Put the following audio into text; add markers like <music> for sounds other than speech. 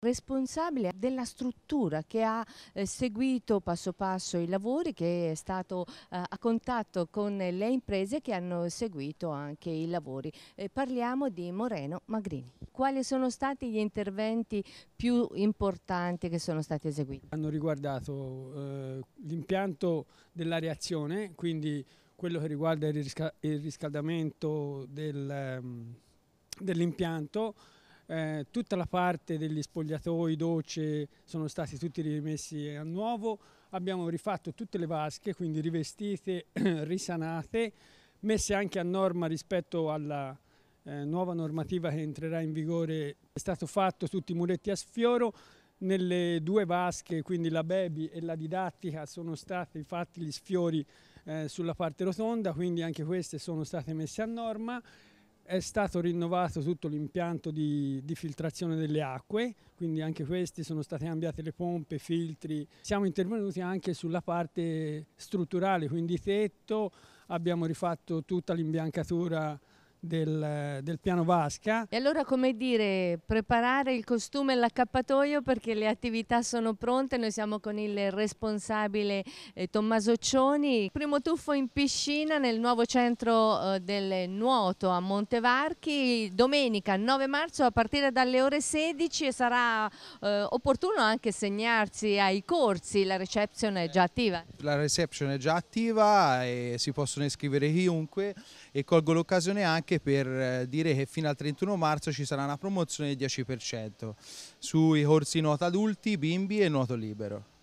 responsabile della struttura che ha eh, seguito passo passo i lavori, che è stato eh, a contatto con le imprese che hanno seguito anche i lavori. Eh, parliamo di Moreno Magrini. Quali sono stati gli interventi più importanti che sono stati eseguiti? Hanno riguardato eh, l'impianto della reazione, quindi quello che riguarda il, risca il riscaldamento del, ehm, dell'impianto, eh, tutta la parte degli spogliatoi, docce sono stati tutti rimessi a nuovo, abbiamo rifatto tutte le vasche, quindi rivestite, <clears throat> risanate, messe anche a norma rispetto alla eh, nuova normativa che entrerà in vigore, è stato fatto tutti i muretti a sfioro, nelle due vasche, quindi la baby e la didattica, sono stati fatti gli sfiori eh, sulla parte rotonda, quindi anche queste sono state messe a norma è stato rinnovato tutto l'impianto di, di, filtrazione delle acque, quindi anche questi sono state cambiate le pompe, i filtri. Siamo intervenuti anche sulla parte strutturale, quindi tetto, abbiamo rifatto tutta l'imbiancatura del, del, piano Vasca. E allora come dire, preparare il costume e l'accappatoio perché le attività sono pronte, noi siamo con il responsabile eh, Tommaso Cioni, primo tuffo in piscina nel nuovo centro eh, del nuoto a Montevarchi, domenica 9 marzo a partire dalle ore 16 e sarà eh, opportuno anche segnarsi ai corsi, la reception è già attiva. La reception è già attiva e si possono iscrivere chiunque e colgo l'occasione anche anche per eh, dire che fino al 31 marzo ci sarà una promozione del 10% sui corsi nuoto adulti, bimbi e nuoto libero.